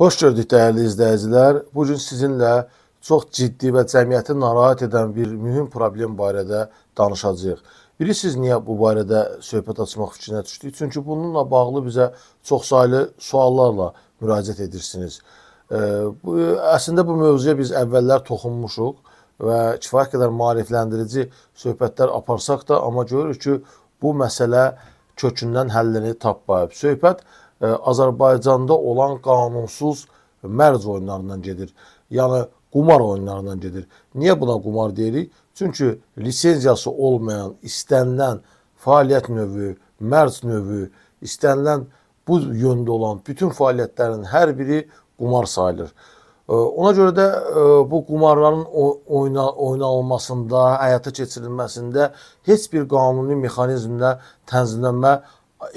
Xoş gördük dəyərli izləyicilər. Bu gün sizinlə çox ciddi və cəmiyyəti narahat edən bir mühüm problem barədə danışacağıq. Bilirsiniz niyə bu barədə söhbət açmaq fikrinə düşdük? Çünki bununla bağlı bizə çoxsaylı suallarla müraciət edirsiniz. Bu əslində bu mövzuya biz əvvəllər toxunmuşuq və kifayət qədər maarifləndirici söhbətlər aparsaq da, amma görürük ki, bu məsələ kökündən həllini tapmayıb. Söhbət Azərbaycanda olan qanunsuz mərc oyunlarından gedir. Yəni qumar oyunlarından gedir. Niyə buna qumar deyirik? Çünki lisenziyası olmayan, istənilən fəaliyyət növü, mərc növü, istənilən bu yöndə olan bütün fəaliyyətlərin hər biri qumar sayılır. Ona görə də e, bu qumarların oynanılmasında, həyata keçirilməsində heç bir qanuni mexanizmlə tənzimlənmə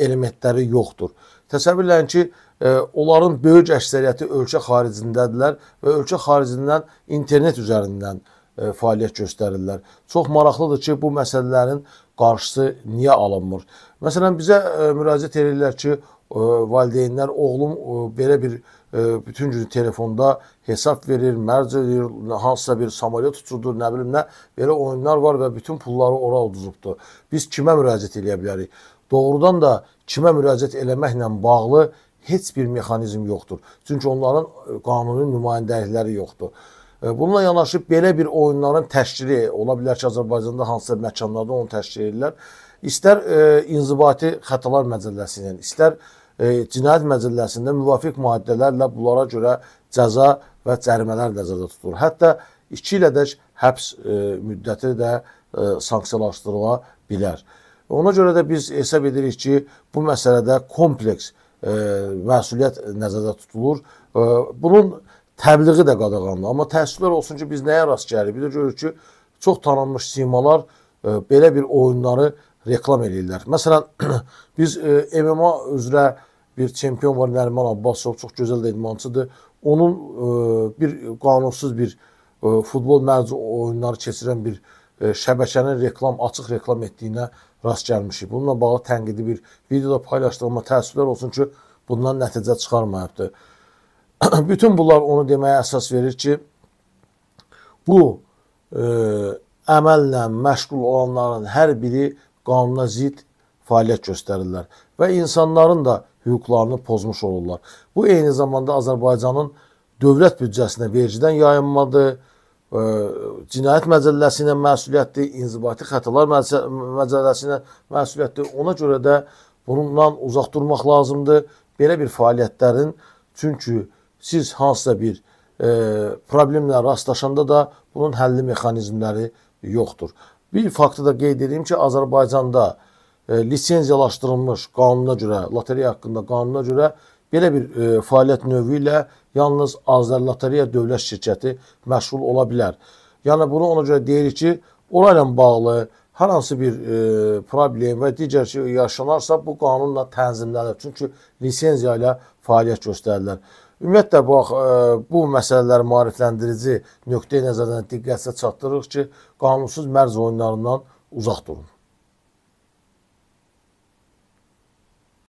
elementləri yoxdur. Təsəvvür eləyin ki, e, onların böyük əksəriyyəti ölkə xaricindədirlər və ölkə xaricindən internet üzərindən e, fəaliyyət göstərirlər. Çox maraqlıdır ki, bu məsələlərin qarşısı niyə alınmır? Məsələn, bizə e, müraciət edirlər ki, valideynlər oğlum belə bir bütün gün telefonda hesab verir, mərc edir, hansısa bir samolyot uçurdur, nə bilim nə, belə oyunlar var və bütün pulları ora uduzubdur. Biz kimə müraciət edə bilərik? doğrudan da kimə müraciət eləməklə bağlı heç bir mexanizm yoxdur. Çünki onların e, qanuni nümayəndəlikləri yoxdur. E, bununla yanaşı belə bir oyunların təşkili, ola bilər ki, Azərbaycanda hansısa məkanlarda onu təşkil edirlər. İstər e, inzibati xətalar məcəlləsi ilə, istər e, cinayət məcəlləsində müvafiq maddələrlə bunlara görə cəza və cərimələr nəzərdə tutulur. Hətta 2 ilədək həbs e, müddəti də e, sanksiyalaşdırıla bilər. Ona görə də biz hesab edirik ki, bu məsələdə kompleks e, məsuliyyət nəzərdə tutulur. E, bunun təbliği də qadağanlı. Amma təəssüflər olsun ki, biz nəyə rast gəlirik? Bir də görürük ki, çox tanınmış simalar e, belə bir oyunları reklam eləyirlər. Məsələn, biz e, MMA üzrə bir çempion var Nəriman Abbasov, çox gözəl də idmançıdır. Onun e, bir qanunsuz bir e, futbol mərci oyunları keçirən bir e, şəbəkənin reklam, açıq reklam etdiyinə rast gəlmişik. Bununla bağlı tənqidi bir videoda paylaşdıq, amma təəssüflər olsun ki, bundan nəticə çıxarmayıbdır. Bütün bunlar onu deməyə əsas verir ki, bu e, əməllə məşğul olanların hər biri qanuna zid fəaliyyət göstərirlər və insanların da hüquqlarını pozmuş olurlar. Bu eyni zamanda Azərbaycanın dövlət büdcəsinə vergidən yayınmadır, Cinayət Məcəlləsi ilə məsuliyyətli, inzibati xətalar məcəlləsi ilə məsuliyyətli. Ona görə də bununla uzaq durmaq lazımdır. Belə bir fəaliyyətlərin çünki siz hansısa bir e, problemlə rastlaşanda da bunun həlli mexanizmləri yoxdur. Bir faktı da qeyd edeyim ki, Azərbaycanda e, lisenziyalaşdırılmış qanuna görə, loteriya haqqında qanuna görə Belə bir e, fəaliyyət növü ilə yalnız Azərloteriya dövlət şirkəti məşğul ola bilər. Yəni bunu ona görə deyirik ki, olayla bağlı hər hansı bir e, problem və digər şey yaşanarsa bu qanunla tənzimlənir. Çünki lisenziya ilə fəaliyyət göstərirlər. Ümumiyyətlə bu e, bu məsələləri maarifləndirici nöqteyi nəzərdən diqqətlə çatdırırıq ki, qanunsuz mərc oyunlarından uzaq durun.